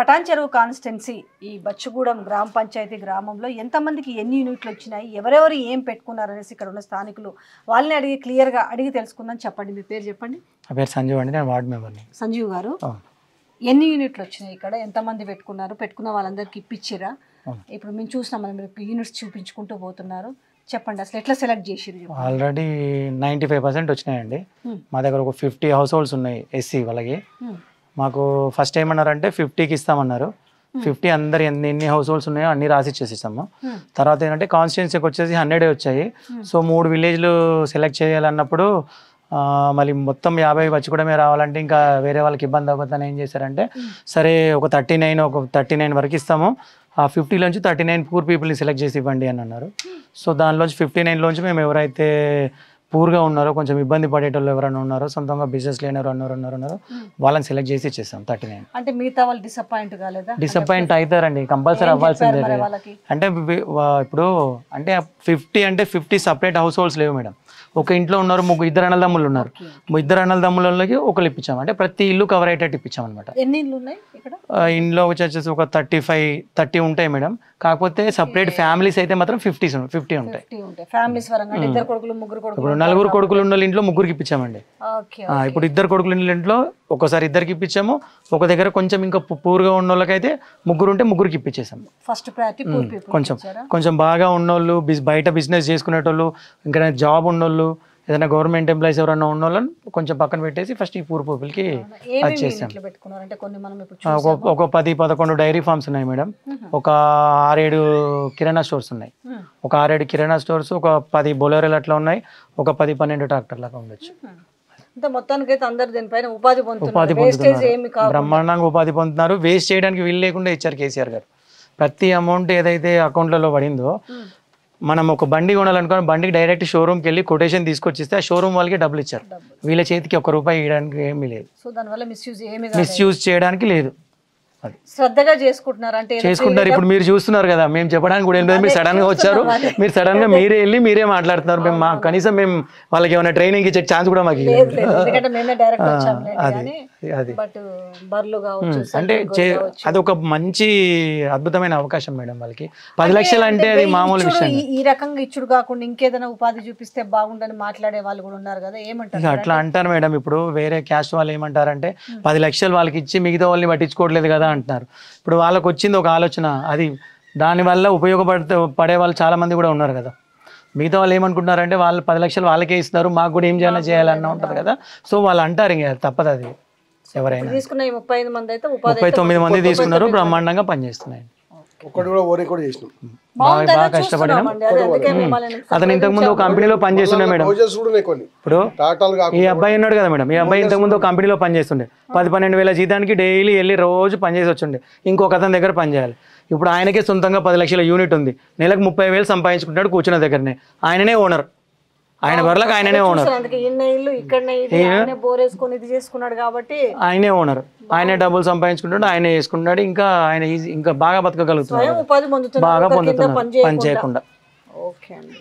పటాన్ చెరువు కాన్స్టెన్సీ ఈ బచ్చుగూడెం గ్రామ పంచాయతీ గ్రామంలో ఎంతమందికి ఎన్ని యూనిట్లు వచ్చినాయి ఎవరెవరు ఏం పెట్టుకున్నారు అనేసి ఇక్కడ ఉన్న స్థానికులు వాళ్ళని అడిగి క్లియర్గా అడిగి తెలుసుకుందాం చెప్పండి మీ పేరు చెప్పండి నా పేరు సంజీవ్ అండి నేను వార్డ్ మెంబర్ని సంజీవ్ గారు ఎన్ని యూనిట్లు వచ్చినాయి ఇక్కడ ఎంతమంది పెట్టుకున్నారు పెట్టుకున్న వాళ్ళందరికీ ఇప్పించిరా ఇప్పుడు మేము చూసినాం మనం యూనిట్స్ చూపించుకుంటూ పోతున్నారు చెప్పండి అసలు ఎట్లా సెలెక్ట్ చేసి ఆల్రెడీ నైంటీ ఫైవ్ పర్సెంట్ వచ్చినాయండి మా దగ్గర ఒక ఫిఫ్టీ హౌస్ హోల్డ్స్ ఉన్నాయి ఎస్సీ వాళ్ళకి మాకు ఫస్ట్ ఏమన్నారంటే ఫిఫ్టీకి ఇస్తామన్నారు ఫిఫ్టీ hmm. అందరు ఎన్ని ఎన్ని హౌస్ హోల్డ్స్ ఉన్నాయో అన్ని రాసి ఇచ్చేసేసాము hmm. తర్వాత ఏంటంటే కాన్స్టిట్యున్సీకి వచ్చేసి హండ్రెడే వచ్చాయి hmm. సో మూడు విలేజ్లు సెలెక్ట్ చేయాలన్నప్పుడు మళ్ళీ మొత్తం యాభై మేము రావాలంటే ఇంకా వేరే వాళ్ళకి ఇబ్బంది అవ్వద్దని ఏం చేశారంటే సరే ఒక థర్టీ నైన్ ఒక థర్టీ నైన్ వరకు ఇస్తాము ఆ ఫిఫ్టీలోంచి థర్టీ నైన్ పూర్ పీపుల్ని సెలెక్ట్ చేసి ఇవ్వండి అని అన్నారు సో దానిలోంచి ఫిఫ్టీ నైన్లోంచి మేము ఎవరైతే పూర్గా ఉన్నారో కొంచెం ఇబ్బంది పడేటోళ్ళు ఎవరైనా ఉన్నారో సొంతంగా బిజినెస్ లేని అన్నారు ఉన్నారు వాళ్ళని సెలెక్ట్ చేసి చేస్తాం థర్టీ నైన్ అంటే మిగతా వాళ్ళు డిసప్పాయింట్ కాలేదా డిసప్పాయింట్ అవుతారండి కంపల్సరీ అవ్వాల్సిందే అంటే ఇప్పుడు అంటే ఫిఫ్టీ అంటే ఫిఫ్టీ సపరేట్ హౌస్ హోల్డ్స్ లేవు మేడం ఒక ఇంట్లో ఉన్నారు ముగ్గురు ఇద్దరు అన్నల దమ్ములు ఉన్నారు ఇద్దరు అన్నల అన్నదమ్ములకి ఒకరు ఇప్పించాం అంటే ప్రతి ఇల్లు కవర్ అయ్యేటట్టు ఇప్పించాం అనమాట ఎన్ని ఇల్లు ఉన్నాయి ఇంట్లో వచ్చేసి ఒక థర్టీ ఫైవ్ థర్టీ ఉంటాయి మేడం కాకపోతే సపరేట్ ఫ్యామిలీస్ అయితే మాత్రం ఫిఫ్టీస్ ఫిఫ్టీ ఉంటాయి ఫ్యామిలీస్ నలుగురు కొడుకులు ఉన్న ఇంట్లో ముగ్గురికి ఇప్పించామండి ఇప్పుడు ఇద్దరు కొడుకులు ఉన్న ఇంట్లో ఒకసారి ఇద్దరికి ఇప్పించాము ఒక దగ్గర కొంచెం ఇంకా పూర్గా ఉన్న వాళ్ళకైతే ముగ్గురు ఉంటే ముగ్గురికి ఇప్పించేసాము ఫస్ట్ కొంచెం కొంచెం బాగా ఉన్నోళ్ళు బయట బిజినెస్ చేసుకునేటోళ్ళు ఇంకా జాబ్ ఉన్నోళ్ళు ఏదైనా గవర్నమెంట్ ఎంప్లాయీస్ ఎవరైనా ఉన్న వాళ్ళని కొంచెం పక్కన పెట్టేసి ఫస్ట్ ఈ పూర్ పీపుల్కి అది చేసాం ఒక పది పదకొండు డైరీ ఫార్మ్స్ ఉన్నాయి మేడం ఒక ఆరేడు కిరాణా స్టోర్స్ ఉన్నాయి ఒక ఆరేడు కిరాణా స్టోర్స్ ఒక పది బొలెరోలు అట్లా ఉన్నాయి ఒక పది పన్నెండు ట్రాక్టర్ లాగా ఉండొచ్చు ఉపాధి పొందుతున్నారు బ్రహ్మాండంగా ఉపాధి పొందుతున్నారు వేస్ట్ చేయడానికి వీలు లేకుండా ఇచ్చారు కేసీఆర్ గారు ప్రతి అమౌంట్ ఏదైతే అకౌంట్లలో పడిందో మనం ఒక బండి కొనాలనుకున్న బండికి డైరెక్ట్ షోరూమ్కి వెళ్ళి కొటేషన్ తీసుకొచ్చిస్తే ఆ షోరూమ్ వాళ్ళకి డబ్బులు ఇచ్చారు వీళ్ళ చేతికి ఒక రూపాయి ఇవ్వడానికి ఏమీ లేదు మిస్యూజ్ చేయడానికి లేదు శ్రద్ధగా చేసుకుంటున్నారు అంటే చేసుకుంటారు ఇప్పుడు మీరు చూస్తున్నారు కదా మేము చెప్పడానికి కూడా లేదు మీరు సడన్ గా వచ్చారు మీరు సడన్ గా మీరే వెళ్ళి మీరే మాట్లాడుతున్నారు మేము మా కనీసం మేము వాళ్ళకి ఏమైనా ట్రైనింగ్ ఇచ్చే ఛాన్స్ కూడా మాకు అంటే అది ఒక మంచి అద్భుతమైన అవకాశం మేడం వాళ్ళకి పది లక్షలు అంటే అది మామూలు విషయం ఈ రకంగా ఇచ్చుడు కాకుండా ఇంకేదైనా ఉపాధి చూపిస్తే బాగుండని మాట్లాడే వాళ్ళు కూడా ఉన్నారు కదా ఏమంటారు అట్లా అంటారు మేడం ఇప్పుడు వేరే క్యాస్ట్ వాళ్ళు అంటే పది లక్షలు వాళ్ళకి ఇచ్చి మిగతా వాళ్ళని పట్టించుకోవట్లేదు కదా అంటున్నారు ఇప్పుడు వాళ్ళకు వచ్చింది ఒక ఆలోచన అది దానివల్ల ఉపయోగపడితే పడే వాళ్ళు చాలామంది కూడా ఉన్నారు కదా మిగతా వాళ్ళు ఏమనుకుంటున్నారంటే వాళ్ళు పది లక్షలు వాళ్ళకే ఇస్తున్నారు మాకు కూడా ఏం చేయాలి చేయాలన్న ఉంటుంది కదా సో వాళ్ళు అంటారు ఇంకా తప్పదు అది ఎవరైనా ముప్పై తొమ్మిది మంది తీసుకున్నారు బ్రహ్మాండంగా పనిచేస్తున్నాయండి అతను ఇంతకు ముందు కంపెనీలో పనిచేస్తుండే మేడం ఇప్పుడు ఈ అబ్బాయి ఉన్నాడు కదా మేడం ఈ అబ్బాయి ఇంతకు ముందు కంపెనీలో పనిచేస్తుండే పది పన్నెండు వేల జీతానికి డైలీ వెళ్ళి రోజు పనిచేసి వచ్చిండే ఇంకొక అతని దగ్గర పనిచేయాలి ఇప్పుడు ఆయనకే సొంతంగా పది లక్షల యూనిట్ ఉంది నెలకు ముప్పై వేలు సంపాదించుకుంటాడు కూర్చున్న దగ్గరనే ఆయననే ఓనర్ ఆయన బర్లకు ఆయననే ఓనర్ ఇది చేసుకున్నాడు కాబట్టి ఆయనే ఓనర్ ఆయనే డబ్బులు సంపాదించుకుంటాడు ఆయనే చేసుకుంటున్నాడు ఇంకా ఆయన ఈజీ ఇంకా బాగా బతకగలుగుతున్నాడు బాగా పొందుతున్నాడు పని చేయకుండా ఓకే అండి